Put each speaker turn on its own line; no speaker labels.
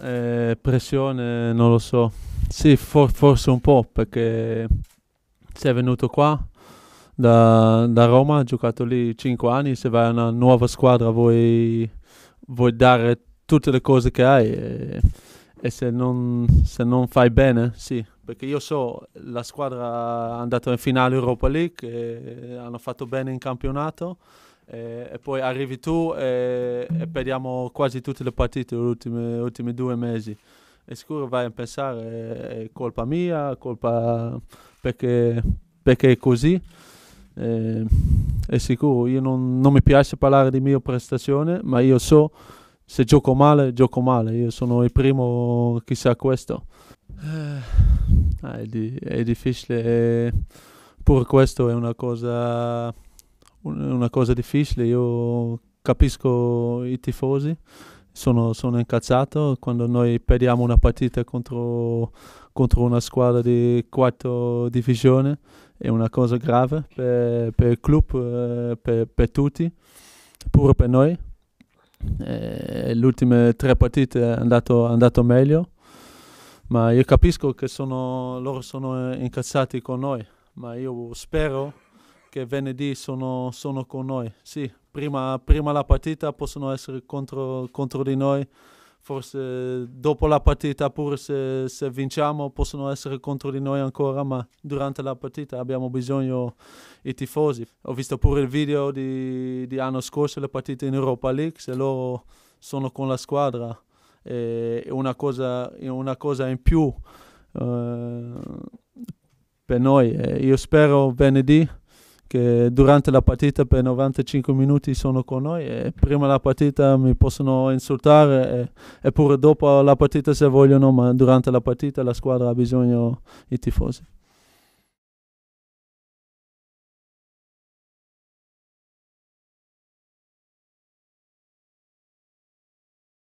Eh, pressione, non lo so. Sì, for- forse un po', perché sei venuto qua da, da Roma, hai giocato lì 5 anni, se vai a una nuova squadra vuoi, vuoi dare tutte le cose che hai e, e se, non, se, non, fai bene, sì. Perché io so, la squadra è andata in finale Europa League, hanno fatto bene in campionato eh, e poi arrivi tu e, eh, e, perdiamo quasi tutte le partite gli ultimi, ultimi due mesi. E sicuro vai a pensare eh, è colpa mia, colpa perché, perché è così. E, è sicuro, io non, non mi piace parlare di mia prestazione, ma io so se gioco male, gioco male. Io sono il primo che sa questo. Eh, è, di, è difficile, pure questo è una cosa una cosa difficile, io capisco i tifosi, sono, sono incazzato quando noi perdiamo una partita contro, contro una squadra di quarta divisione, è una cosa grave per, per il club, eh, per, per tutti, pure per noi. Eh, le ultime tre partite è andato, è andato, meglio, ma io capisco che sono, loro sono incazzati con noi, ma io spero che venerdì sono, sono con noi. Sì, prima, prima, la partita possono essere contro, contro, di noi, forse dopo la partita pure se, se, vinciamo possono essere contro di noi ancora, ma durante la partita abbiamo bisogno dei tifosi. Ho visto pure il video di, di anno scorso, le partite in Europa League, se loro sono con la squadra è una cosa, una cosa in più. Uh, per noi. Eh, io spero venerdì che durante la partita per 95 minuti sono con noi e prima la partita mi possono insultare e, e pure dopo la partita se vogliono, ma durante la partita la squadra ha bisogno dei tifosi.